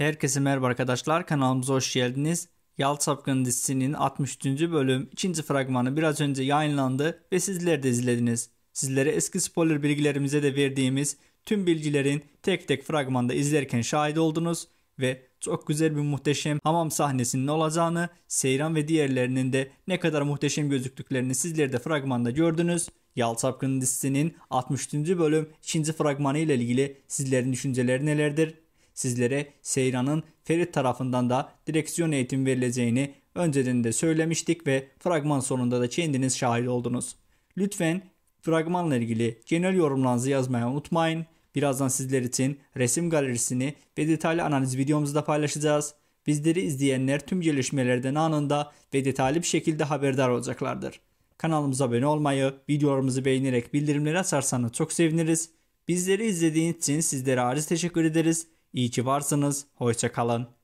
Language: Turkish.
Herkese merhaba arkadaşlar kanalımıza hoş geldiniz. Yal Sapkın dizisinin 63. bölüm 2. fragmanı biraz önce yayınlandı ve sizler de izlediniz. Sizlere eski spoiler bilgilerimize de verdiğimiz tüm bilgilerin tek tek fragmanda izlerken şahit oldunuz ve çok güzel bir muhteşem hamam sahnesinin olacağını, Seyran ve diğerlerinin de ne kadar muhteşem gözüktüklerini sizler de fragmanda gördünüz. Yal Sapkın dizisinin 63. bölüm 2. fragmanı ile ilgili sizlerin düşünceleri nelerdir? sizlere Seyran'ın Ferit tarafından da direksiyon eğitimi verileceğini önceden de söylemiştik ve fragman sonunda da kendiniz şahit oldunuz. Lütfen fragmanla ilgili genel yorumlarınızı yazmayı unutmayın. Birazdan sizler için resim galerisini ve detaylı analiz videomuzda paylaşacağız. Bizleri izleyenler tüm gelişmelerden anında ve detaylı bir şekilde haberdar olacaklardır. Kanalımıza abone olmayı, videolarımızı beğenerek bildirimleri açarsanız çok seviniriz. Bizleri izlediğiniz için sizlere ariz teşekkür ederiz. İyi ki varsınız. Hoşçakalın.